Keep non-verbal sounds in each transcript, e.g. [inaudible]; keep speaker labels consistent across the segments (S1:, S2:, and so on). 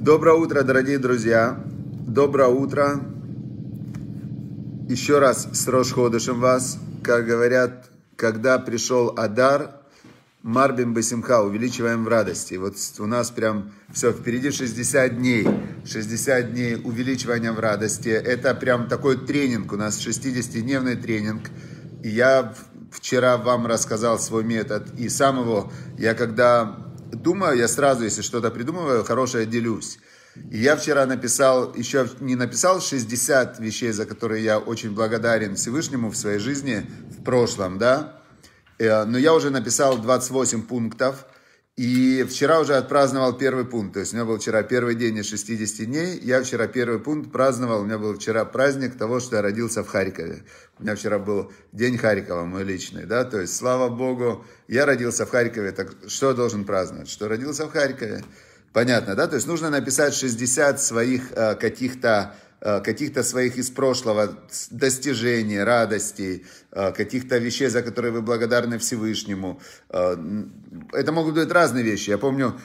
S1: Доброе утро, дорогие друзья. Доброе утро. Еще раз с Рошходышем вас. Как говорят, когда пришел Адар, Марбим Басимха, увеличиваем в радости. Вот у нас прям все, впереди 60 дней. 60 дней увеличивания в радости. Это прям такой тренинг у нас, 60-дневный тренинг. И я вчера вам рассказал свой метод. И сам его, я когда думаю, я сразу, если что-то придумываю, хорошее делюсь. И я вчера написал, еще не написал 60 вещей, за которые я очень благодарен Всевышнему в своей жизни, в прошлом, да. Э, но я уже написал 28 пунктов, и вчера уже отпраздновал первый пункт. То есть у меня был вчера первый день из 60 дней. Я вчера первый пункт праздновал. У меня был вчера праздник того, что я родился в Харькове. У меня вчера был день Харькова, мой личный. Да? То есть, слава Богу, я родился в Харькове. Так что я должен праздновать? Что родился в Харькове? Понятно, да? То есть нужно написать 60 своих э, каких-то Э, каких-то своих из прошлого достижений, радостей, э, каких-то вещей, за которые вы благодарны Всевышнему. Э, это могут быть разные вещи. Я помню,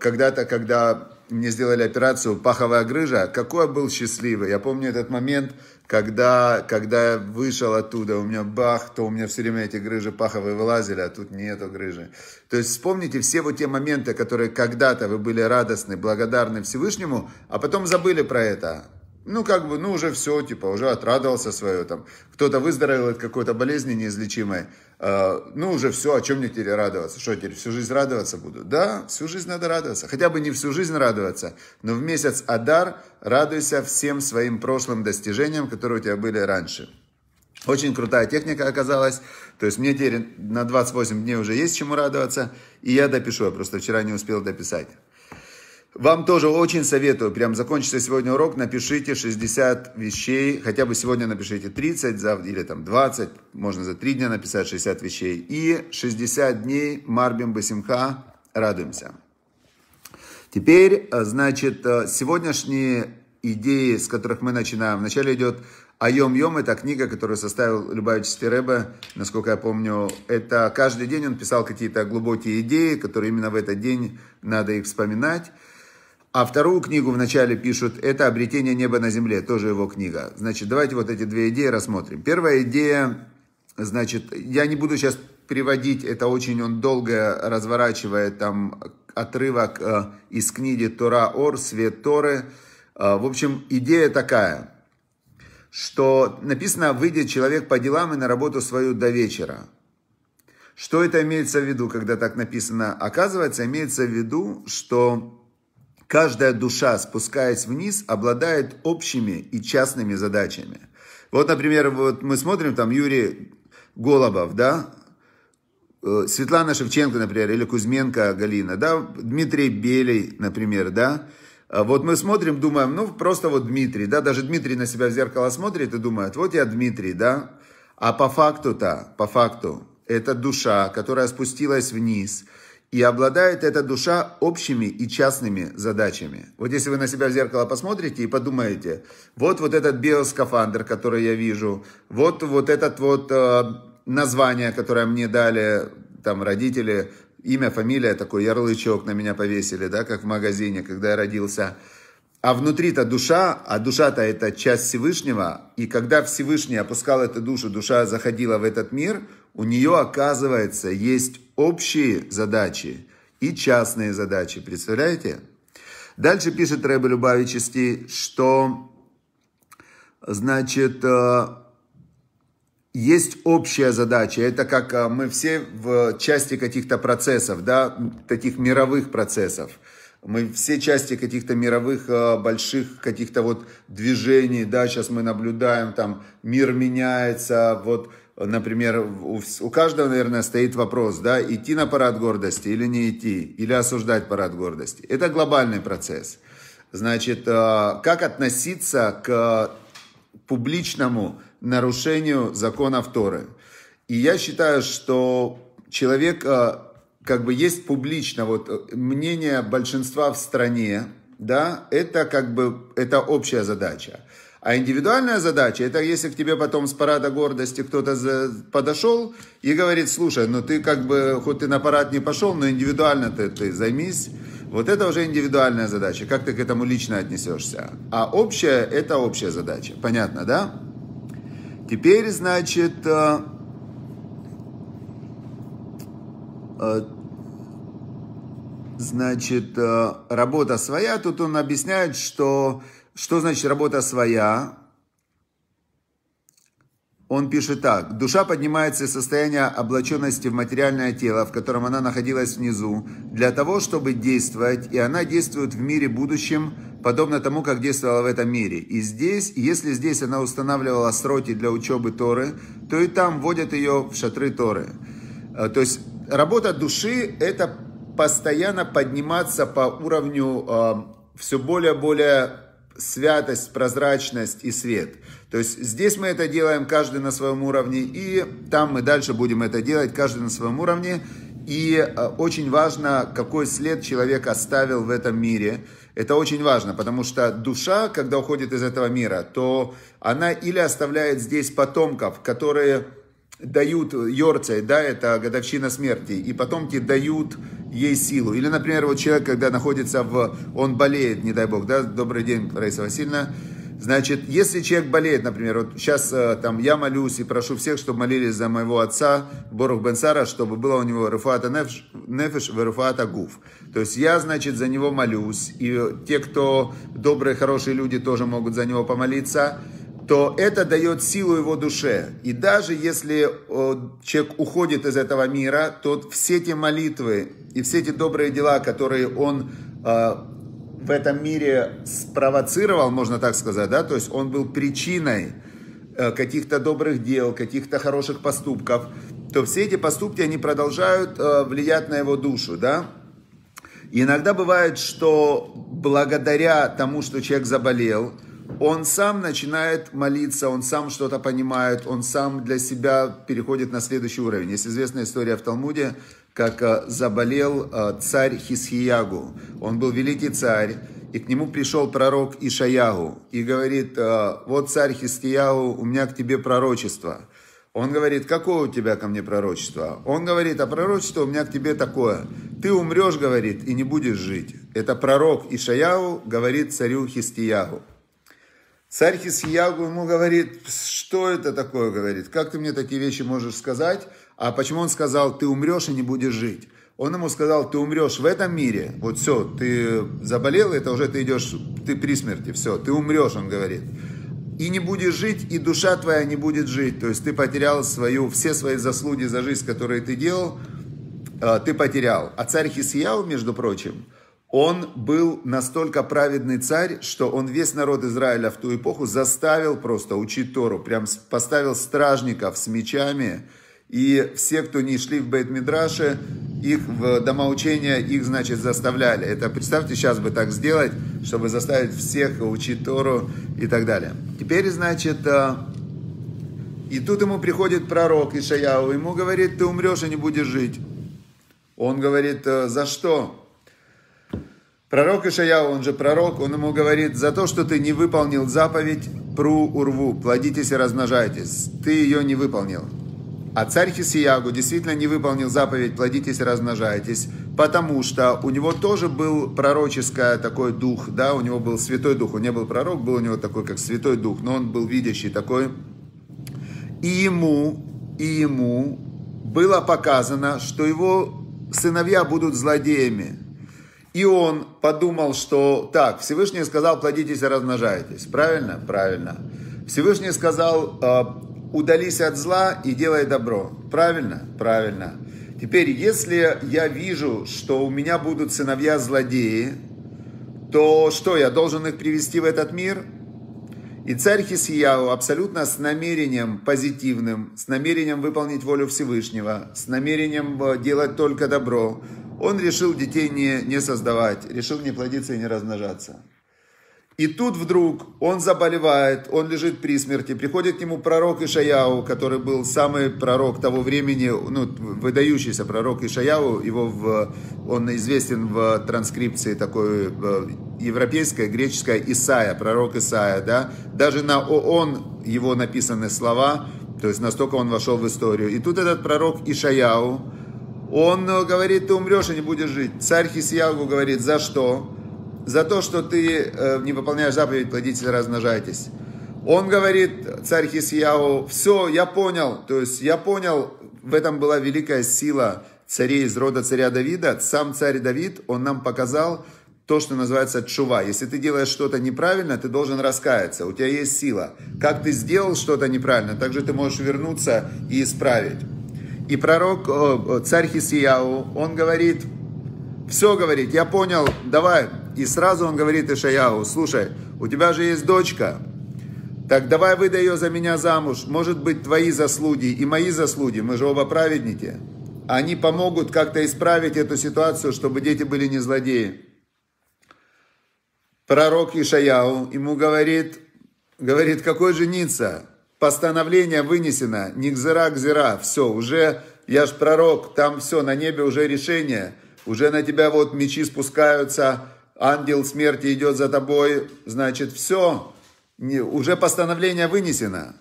S1: когда-то, когда мне сделали операцию «Паховая грыжа», какой я был счастливый. Я помню этот момент, когда, когда я вышел оттуда, у меня бах, то у меня все время эти грыжи паховые вылазили, а тут нету грыжи. То есть вспомните все вот те моменты, которые когда-то вы были радостны, благодарны Всевышнему, а потом забыли про это. Ну, как бы, ну, уже все, типа, уже отрадовался свое, там, кто-то выздоровел от какой-то болезни неизлечимой, э, ну, уже все, о чем мне теперь радоваться, что теперь всю жизнь радоваться буду? Да, всю жизнь надо радоваться, хотя бы не всю жизнь радоваться, но в месяц Адар радуйся всем своим прошлым достижениям, которые у тебя были раньше. Очень крутая техника оказалась. То есть мне теперь на 28 дней уже есть чему радоваться. И я допишу. Я просто вчера не успел дописать. Вам тоже очень советую, прям закончится сегодня урок, напишите 60 вещей, хотя бы сегодня напишите 30 за, или там 20, можно за 3 дня написать 60 вещей. И 60 дней Марбим Басимха, радуемся. Теперь, э, значит, э, сегодняшние идеи, с которых мы начинаем. Вначале идет Айом Йом, это книга, которую составил Любавич Стереба, насколько я помню. Это каждый день он писал какие-то глубокие идеи, которые именно в этот день надо их вспоминать. А вторую книгу вначале пишут, это «Обретение неба на земле», тоже его книга. Значит, давайте вот эти две идеи рассмотрим. Первая идея, значит, я не буду сейчас приводить, это очень он долго разворачивает там отрывок э, из книги «Тора Ор», «Свет Торы». Э, в общем, идея такая, что написано «Выйдет человек по делам и на работу свою до вечера». Что это имеется в виду, когда так написано? Оказывается, имеется в виду, что Каждая душа, спускаясь вниз, обладает общими и частными задачами. Вот, например, вот мы смотрим там Юрий Голобов, да, э, Светлана Шевченко, например, или Кузьменко Галина, да, Дмитрий Белей, например, да, а вот мы смотрим, думаем, ну, просто вот Дмитрий, да, даже Дмитрий на себя в зеркало смотрит и думает, вот я Дмитрий, да, а по факту-то, по факту, это душа, которая спустилась вниз – и обладает эта душа общими и частными задачами. Вот если вы на себя в зеркало посмотрите и подумаете, вот вот этот биоскафандр, который я вижу, вот вот этот вот э, название, которое мне дали там родители, имя, фамилия, такой ярлычок на меня повесили, да, как в магазине, когда я родился. А внутри-то душа, а душа-то это часть Всевышнего, и когда Всевышний опускал эту душу, душа заходила в этот мир, у нее, оказывается, есть общие задачи и частные задачи. Представляете? Дальше пишет Рэбе Любавичести, что, значит, э, есть общая задача. Это как э, мы все в части каких-то процессов, да, таких мировых процессов. Мы все части каких-то мировых э, больших каких-то вот движений, да, сейчас мы наблюдаем, там мир меняется, вот например, у, у каждого, наверное, стоит вопрос, да, идти на парад гордости или не идти, или осуждать парад гордости. Это глобальный процесс. Значит, а, как относиться к публичному нарушению закона Торы? И я считаю, что человек, а, как бы есть публично, вот э, мнение большинства в стране, да, это как бы, это общая задача. А индивидуальная задача, это если к тебе потом с парада гордости кто-то подошел и говорит, слушай, ну ты как бы, хоть ты на парад не пошел, но индивидуально ты, ты займись. Вот это уже индивидуальная задача, как ты к этому лично отнесешься. А общая, это общая задача. Понятно, да? Теперь, значит, э, э, значит, э, работа своя. Тут он объясняет, что что значит работа своя? Он пишет так. Душа поднимается из состояния облаченности в материальное тело, в котором она находилась внизу, для того, чтобы действовать, и она действует в мире будущем, подобно тому, как действовала в этом мире. И здесь, если здесь она устанавливала сроки для учебы Торы, то и там вводят ее в шатры Торы. Э, то есть работа души – это постоянно подниматься по уровню э, все более-более святость, прозрачность и свет. То есть здесь мы это делаем каждый на своем уровне, и там мы дальше будем это делать каждый на своем уровне. И э, очень важно, какой след человек оставил в этом мире. Это очень важно, потому что душа, когда уходит из этого мира, то она или оставляет здесь потомков, которые дают э, Йорцей, да, это годовщина смерти, и потомки дают ей силу. Или, например, вот человек, когда находится в... Он болеет, не дай бог, да? Добрый день, Раиса Васильевна. Значит, если человек болеет, например, вот сейчас э, там я молюсь и прошу всех, чтобы молились за моего отца Борух Бенсара, чтобы было у него Рафаата Нефиш в Рафаата Гуф. То есть я, значит, за него молюсь, и те, кто добрые, хорошие люди, тоже могут за него помолиться то это дает силу его душе. И даже если человек уходит из этого мира, то все эти молитвы и все эти добрые дела, которые он а, в этом мире спровоцировал, можно так сказать, да, то есть он был причиной э, каких-то добрых дел, каких-то хороших поступков, то все эти поступки, они продолжают э, влиять на его душу, да. иногда бывает, что благодаря тому, что человек заболел, он сам начинает молиться, он сам что-то понимает, он сам для себя переходит на следующий уровень. Есть известная история в Талмуде, как э, заболел э, царь Хисхиягу. Он был великий царь, и к нему пришел пророк Ишаягу и говорит, э, вот царь Хисхиягу, у меня к тебе пророчество. Он говорит, какое у тебя ко мне пророчество? Он говорит, а пророчество у меня к тебе такое. Ты умрешь, говорит, и не будешь жить. Это пророк Ишаяу говорит царю Хистиягу. Царь Хисьягу ему говорит, что это такое, говорит, как ты мне такие вещи можешь сказать? А почему он сказал, ты умрешь и не будешь жить? Он ему сказал, ты умрешь в этом мире, вот все, ты заболел, это уже ты идешь, ты при смерти, все, ты умрешь, он говорит. И не будешь жить, и душа твоя не будет жить. То есть ты потерял свою, все свои заслуги за жизнь, которые ты делал, э, ты потерял. А царь Хисияу, между прочим, он был настолько праведный царь, что он весь народ Израиля в ту эпоху заставил просто учить Тору, прям поставил стражников с мечами, и все, кто не шли в Бейт-Мидраше, их в домоучения, их, значит, заставляли. Это, представьте, сейчас бы так сделать, чтобы заставить всех учить Тору и так далее. Теперь, значит, э, и тут ему приходит пророк Ишаяу, ему говорит, ты умрешь и не будешь жить. Он говорит, «Э, за что? Пророк Ишаяу, он же пророк, он ему говорит, за то, что ты не выполнил заповедь, пру урву, плодитесь и размножайтесь. Ты ее не выполнил. А царь Хисиягу действительно не выполнил заповедь «плодитесь и размножайтесь», потому что у него тоже был пророческий такой дух, да, у него был святой дух, он не был пророк, был у него такой, как святой дух, но он был видящий такой. И ему, и ему было показано, что его сыновья будут злодеями – и он подумал, что так, Всевышний сказал, плодитесь и размножайтесь. Правильно? Правильно. Всевышний сказал, «А, удались от зла и делай добро. Правильно? Правильно. Теперь, если я вижу, что у меня будут сыновья злодеи, то что, я должен их привести в этот мир? И царь Хисияу абсолютно с намерением позитивным, с намерением выполнить волю Всевышнего, с намерением э, делать только добро, он решил детей не, не создавать, решил не плодиться и не размножаться. И тут вдруг он заболевает, он лежит при смерти, приходит к нему пророк Ишаяу, который был самый пророк того времени, ну, выдающийся пророк Ишаяу, его в, он известен в транскрипции такой европейская, греческая Исаия, пророк Исаия, да, даже на ООН его написаны слова, то есть настолько он вошел в историю. И тут этот пророк Ишаяу, он э, говорит, ты умрешь и не будешь жить. Царь Хисьягу говорит, за что? За то, что ты э, не выполняешь заповедь, плодите, размножайтесь. Он говорит, царь Хисьяу, все, я понял. То есть я понял, в этом была великая сила царей из рода царя Давида. Сам царь Давид, он нам показал то, что называется чува. Если ты делаешь что-то неправильно, ты должен раскаяться. У тебя есть сила. Как ты сделал что-то неправильно, так же ты можешь вернуться и исправить. И пророк, царь Хисияу, он говорит, все говорит, я понял, давай. И сразу он говорит Ишаяу, слушай, у тебя же есть дочка, так давай выдай ее за меня замуж. Может быть, твои заслуги и мои заслуги, мы же оба праведники. Они помогут как-то исправить эту ситуацию, чтобы дети были не злодеи. Пророк Ишаяу ему говорит, говорит, какой жениться? Постановление вынесено, Нигзера Гзера, все, уже, я ж пророк, там все, на небе уже решение, уже на тебя вот мечи спускаются, ангел смерти идет за тобой, значит, все, не, уже постановление вынесено.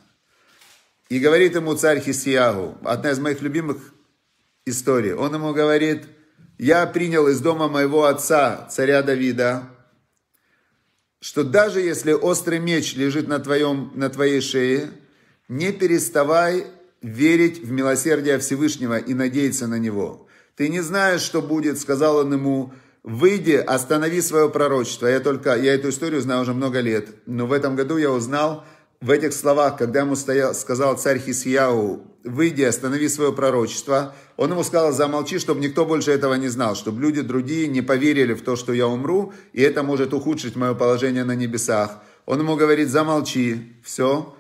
S1: И говорит ему царь Хисиягу, одна из моих любимых историй, он ему говорит, я принял из дома моего отца, царя Давида, что даже если острый меч лежит на, твоем, на твоей шее, не переставай верить в милосердие Всевышнего и надеяться на него. Ты не знаешь, что будет, сказал он ему, выйди, останови свое пророчество. Я только, я эту историю знаю уже много лет, но в этом году я узнал в этих словах, когда ему стоял, сказал царь Хисьяу, выйди, останови свое пророчество, он ему сказал, замолчи, чтобы никто больше этого не знал, чтобы люди другие не поверили в то, что я умру, и это может ухудшить мое положение на небесах. Он ему говорит, замолчи, все,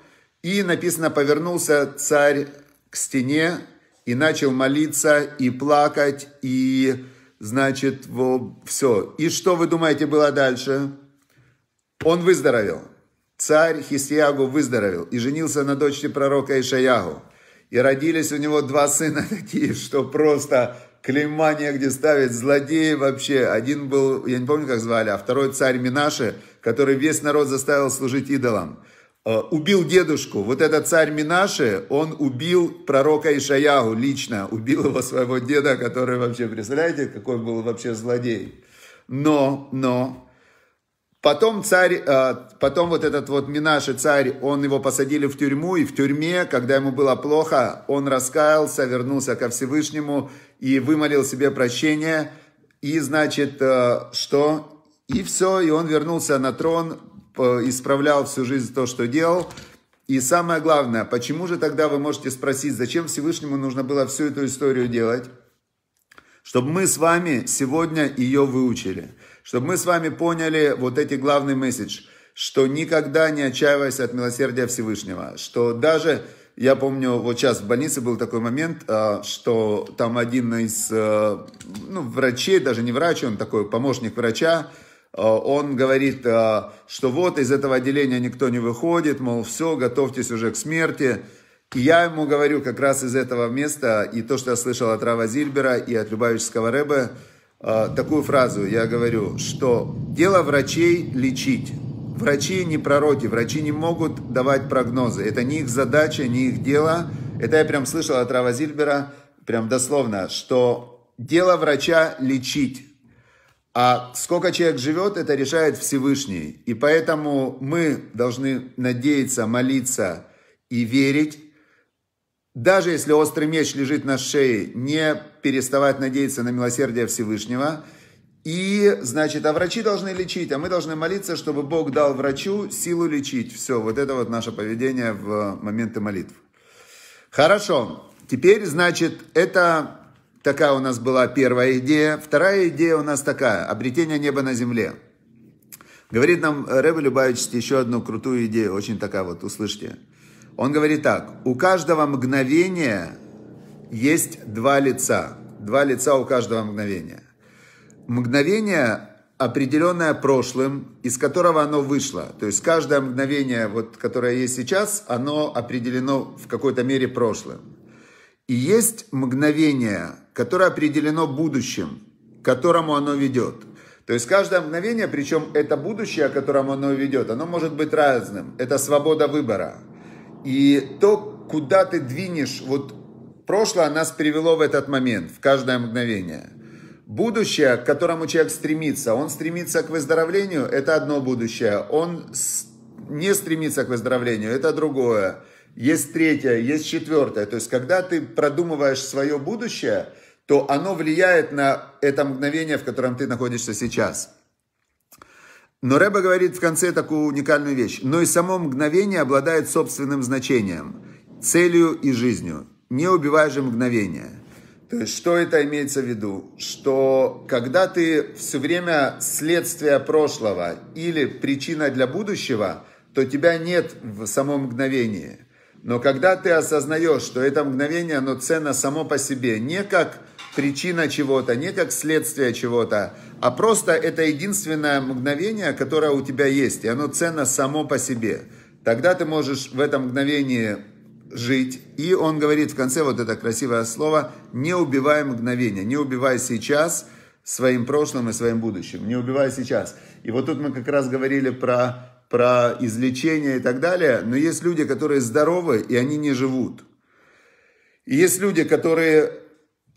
S1: и написано, повернулся царь к стене и начал молиться и плакать, и, значит, во, все. И что, вы думаете, было дальше? Он выздоровел. Царь Хисиягу выздоровел и женился на дочери пророка Ишаягу. И родились у него два сына [laughs] такие, что просто клейма негде ставить, злодеи вообще. Один был, я не помню, как звали, а второй царь Минаши, который весь народ заставил служить идолам. Э, убил дедушку, вот этот царь Минаши, он убил пророка Ишаяху лично, убил его своего деда, который вообще, представляете, какой был вообще злодей. Но, но, потом царь, э, потом вот этот вот Минаши царь, он его посадили в тюрьму, и в тюрьме, когда ему было плохо, он раскаялся, вернулся ко Всевышнему и вымолил себе прощение, и, значит, э, что? И все, и он вернулся на трон, Э, исправлял всю жизнь то, что делал. И самое главное, почему же тогда вы можете спросить, зачем Всевышнему нужно было всю эту историю делать? Чтобы мы с вами сегодня ее выучили. Чтобы мы с вами поняли вот эти главный месседж, что никогда не отчаивайся от милосердия Всевышнего. Что даже, я помню, вот сейчас в больнице был такой момент, э, что там один из э, ну, врачей, даже не врач, он такой помощник врача, Э, он говорит, э, что вот из этого отделения никто не выходит, мол, все, готовьтесь уже к смерти. И я ему говорю как раз из этого места, и то, что я слышал от Рава Зильбера и от Любавического Рэбе, э, такую фразу я говорю, что дело врачей лечить. Врачи не пророки, врачи не могут давать прогнозы. Это не их задача, не их дело. Это я прям слышал от Рава Зильбера, прям дословно, что дело врача лечить а сколько человек живет, это решает Всевышний. И поэтому мы должны надеяться, молиться и верить. Даже если острый меч лежит на шее, не переставать надеяться на милосердие Всевышнего. И, значит, а врачи должны лечить, а мы должны молиться, чтобы Бог дал врачу силу лечить. Все, вот это вот наше поведение в моменты молитв. Хорошо. Теперь, значит, это Такая у нас была первая идея. Вторая идея у нас такая. Обретение неба на земле. Говорит нам Рэбе Любавич еще одну крутую идею. Очень такая вот, услышьте. Он говорит так. У каждого мгновения есть два лица. Два лица у каждого мгновения. Мгновение определенное прошлым, из которого оно вышло. То есть каждое мгновение, вот, которое есть сейчас, оно определено в какой-то мере прошлым. И есть мгновение, которое определено будущим, к которому оно ведет. То есть каждое мгновение, причем это будущее, к которому оно ведет, оно может быть разным. Это свобода выбора. И то, куда ты двинешь, вот прошлое нас привело в этот момент, в каждое мгновение. Будущее, к которому человек стремится, он стремится к выздоровлению, это одно будущее. Он не стремится к выздоровлению, это другое есть третья, есть четвертая. То есть, когда ты продумываешь свое будущее, то оно влияет на это мгновение, в котором ты находишься сейчас. Но Рэба говорит в конце такую уникальную вещь. Но и само мгновение обладает собственным значением, целью и жизнью. Не убивай же мгновение. То есть, что это имеется в виду? Что когда ты все время следствие прошлого или причина для будущего, то тебя нет в самом мгновении – но когда ты осознаешь, что это мгновение, оно ценно само по себе, не как причина чего-то, не как следствие чего-то, а просто это единственное мгновение, которое у тебя есть, и оно ценно само по себе. Тогда ты можешь в этом мгновении жить. И он говорит в конце вот это красивое слово, не убивай мгновение, не убивай сейчас своим прошлым и своим будущим, не убивай сейчас. И вот тут мы как раз говорили про про излечение и так далее, но есть люди, которые здоровы, и они не живут. есть люди, которые,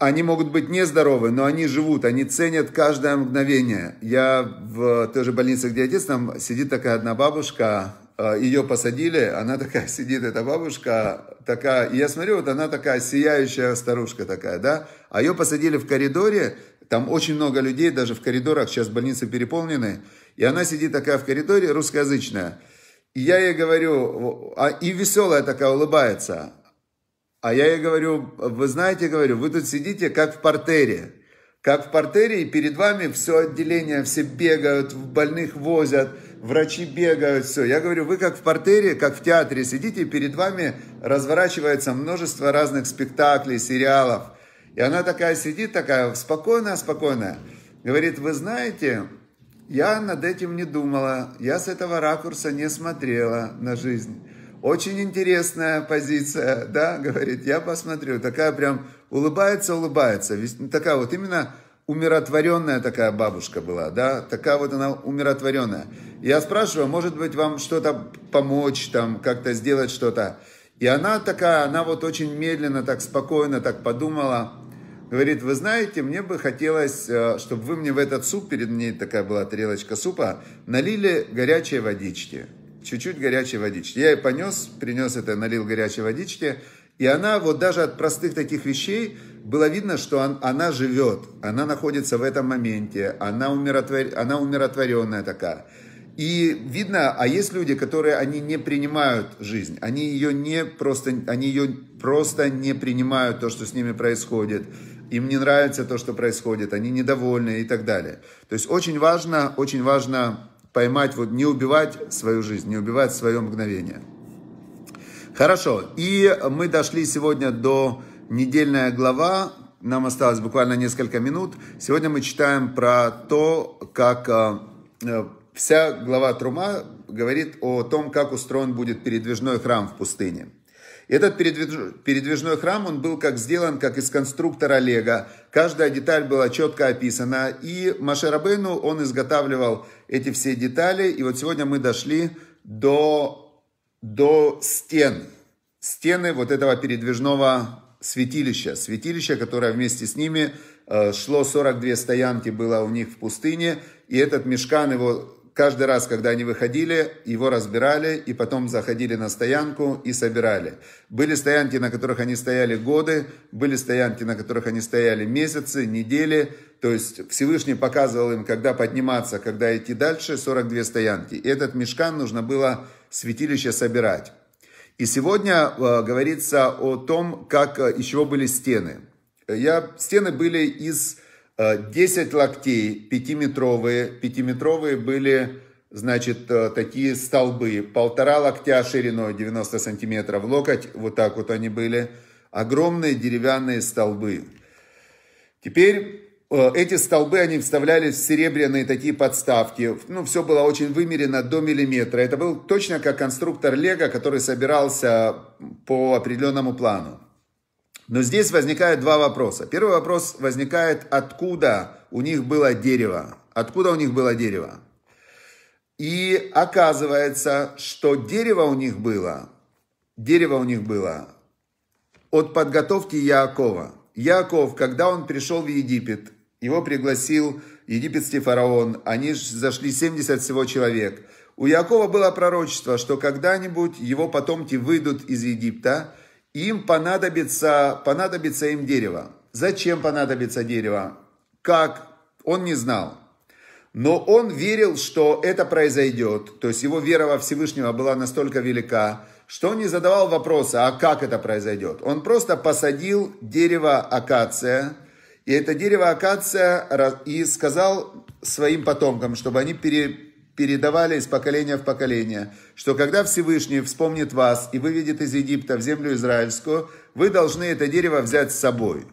S1: они могут быть нездоровы, но они живут, они ценят каждое мгновение. Я в той же больнице, где отец, там сидит такая одна бабушка, а, ее посадили, она такая [laughs] сидит, эта бабушка такая, я смотрю, вот она такая сияющая старушка такая, да, а ее посадили в коридоре, там очень много людей, даже в коридорах, сейчас больницы переполнены. И она сидит такая в коридоре, русскоязычная. И я ей говорю, а, и веселая такая улыбается. А я ей говорю, вы знаете, говорю, вы тут сидите как в портере. Как в портере, и перед вами все отделение, все бегают, больных возят, врачи бегают, все. Я говорю, вы как в портере, как в театре сидите, и перед вами разворачивается множество разных спектаклей, сериалов. И она такая сидит, такая спокойная, спокойная. Говорит, вы знаете, я над этим не думала, я с этого ракурса не смотрела на жизнь. Очень интересная позиция, да, говорит, я посмотрю. Такая прям улыбается, улыбается. Такая вот именно умиротворенная такая бабушка была, да, такая вот она умиротворенная. Я спрашиваю, может быть, вам что-то помочь, там, как-то сделать что-то. И она такая, она вот очень медленно, так спокойно, так подумала, говорит, вы знаете, мне бы хотелось, э, чтобы вы мне в этот суп, перед ней такая была тарелочка супа, налили горячей водички, чуть-чуть горячей водички. Я ей понес, принес это, налил горячей водички, и она вот даже от простых таких вещей было видно, что он, она живет, она находится в этом моменте, она, умиротвор, она умиротворенная такая. И видно, а есть люди, которые они не принимают жизнь, они ее не просто, они ее просто не принимают то, что с ними происходит им не нравится то, что происходит, они недовольны и так далее. То есть очень важно, очень важно поймать, вот не убивать свою жизнь, не убивать свое мгновение. Хорошо, и мы дошли сегодня до недельная глава, нам осталось буквально несколько минут. Сегодня мы читаем про то, как э, э, вся глава Трума говорит о том, как устроен будет передвижной храм в пустыне. Этот передвижной храм, он был как сделан, как из конструктора Лего. Каждая деталь была четко описана. И Машерабейну, он изготавливал эти все детали. И вот сегодня мы дошли до, до стен. Стены вот этого передвижного святилища. Святилище, которое вместе с ними э, шло 42 стоянки, было у них в пустыне. И этот мешкан, его каждый раз, когда они выходили, его разбирали и потом заходили на стоянку и собирали. Были стоянки, на которых они стояли годы, были стоянки, на которых они стояли месяцы, недели. То есть Всевышний показывал им, когда подниматься, когда идти дальше, 42 стоянки. И этот мешкан нужно было святилище собирать. И сегодня э, говорится о том, как, э, из чего были стены. Я, стены были из 10 э, локтей, пятиметровые. Пятиметровые были, значит, э, такие столбы. Полтора локтя шириной, 90 сантиметров. Локоть, вот так вот они были. Огромные деревянные столбы. Теперь э, эти столбы, они вставлялись в серебряные такие подставки. Ну, все было очень вымерено до миллиметра. Это был точно как конструктор Лего, который собирался по определенному плану. Но здесь возникают два вопроса. Первый вопрос возникает, откуда у них было дерево. Откуда у них было дерево? И оказывается, что дерево у них было, дерево у них было от подготовки Яакова. Яаков, когда он пришел в Египет, его пригласил египетский фараон, они зашли 70 всего человек. У Якова было пророчество, что когда-нибудь его потомки выйдут из Египта, им понадобится, понадобится им дерево. Зачем понадобится дерево? Как? Он не знал. Но он верил, что это произойдет. То есть его вера во Всевышнего была настолько велика, что он не задавал вопроса, а как это произойдет. Он просто посадил дерево акация, и это дерево акация и сказал своим потомкам, чтобы они пере, передавали из поколения в поколение, что когда Всевышний вспомнит вас и выведет из Египта в землю израильскую, вы должны это дерево взять с собой.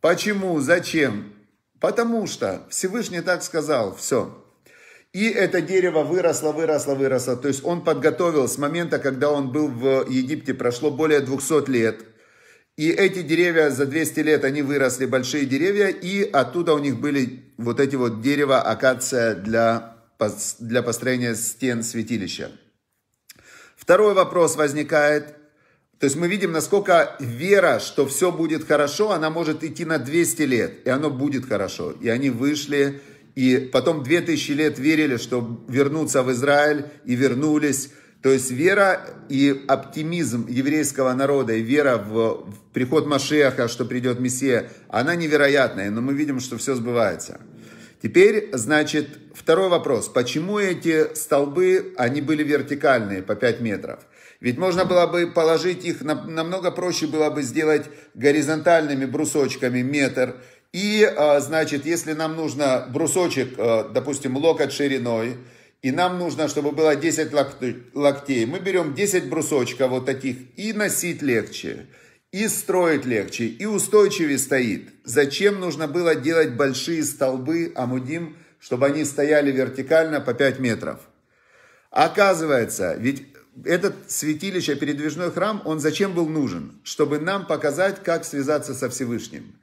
S1: Почему? Зачем? Потому что Всевышний так сказал, все. И это дерево выросло, выросло, выросло. То есть он подготовил с момента, когда он был в Египте, прошло более 200 лет. И эти деревья за 200 лет, они выросли, большие деревья, и оттуда у них были вот эти вот дерева, акация для для построения стен святилища. Второй вопрос возникает. То есть мы видим, насколько вера, что все будет хорошо, она может идти на 200 лет, и оно будет хорошо. И они вышли, и потом 2000 лет верили, что вернутся в Израиль, и вернулись. То есть вера и оптимизм еврейского народа, и вера в, приход Машеха, что придет Мессия, она невероятная, но мы видим, что все сбывается. Теперь, значит, второй вопрос. Почему эти столбы, они были вертикальные по 5 метров? Ведь можно было бы положить их, намного проще было бы сделать горизонтальными брусочками метр. И, а, значит, если нам нужно брусочек, а, допустим, локоть шириной, и нам нужно, чтобы было 10 локтей, мы берем 10 брусочков вот таких и носить легче. И строить легче, и устойчивее стоит. Зачем нужно было делать большие столбы Амудим, чтобы они стояли вертикально по 5 метров? Оказывается, ведь этот святилище, передвижной храм, он зачем был нужен? Чтобы нам показать, как связаться со Всевышним.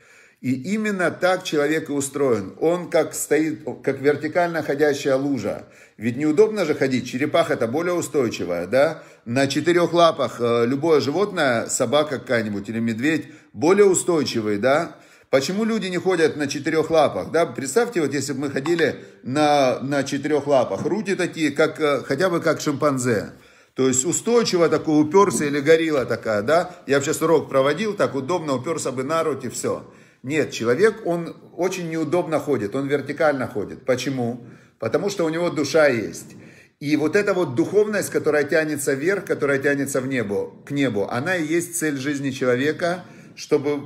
S1: И именно так человек и устроен. Он как стоит, как вертикально ходящая лужа. Ведь неудобно же ходить, черепаха-то более устойчивая, да? На четырех лапах э, любое животное, собака какая-нибудь или медведь, более устойчивые, да? Почему люди не ходят на четырех лапах? Да? Представьте, вот если бы мы ходили на, на четырех лапах, руки такие, как, э, хотя бы как шимпанзе. То есть устойчиво такой уперся или горилла такая, да? Я бы сейчас урок проводил, так удобно уперся бы на руки, все. Нет, человек, он очень неудобно ходит, он вертикально ходит. Почему? Потому что у него душа есть. И вот эта вот духовность, которая тянется вверх, которая тянется в небо, к небу, она и есть цель жизни человека, чтобы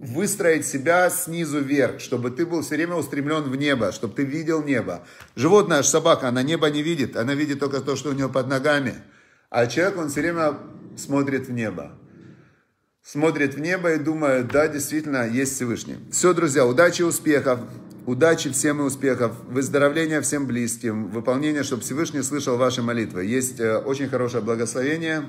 S1: выстроить себя снизу вверх, чтобы ты был все время устремлен в небо, чтобы ты видел небо. Животное, аж собака, она небо не видит, она видит только то, что у нее под ногами. А человек, он все время смотрит в небо смотрит в небо и думает, да, действительно, есть Всевышний. Все, друзья, удачи, и успехов. Удачи всем и успехов, выздоровления всем близким, выполнения, чтобы Всевышний слышал ваши молитвы. Есть э, очень хорошее благословение,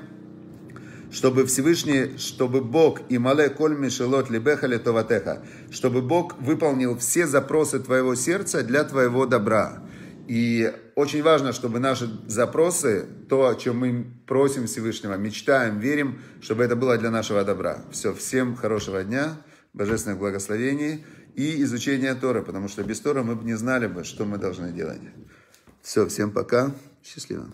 S1: чтобы Всевышний, чтобы Бог и мале коль мишелот либехали товатеха, чтобы Бог выполнил все запросы твоего сердца для твоего добра. И очень важно, чтобы наши запросы, то, о чем мы просим Всевышнего, мечтаем, верим, чтобы это было для нашего добра. Все, всем хорошего дня, божественных благословений и изучения Торы, потому что без Тора мы бы не знали бы, что мы должны делать. Все, всем пока, счастливо.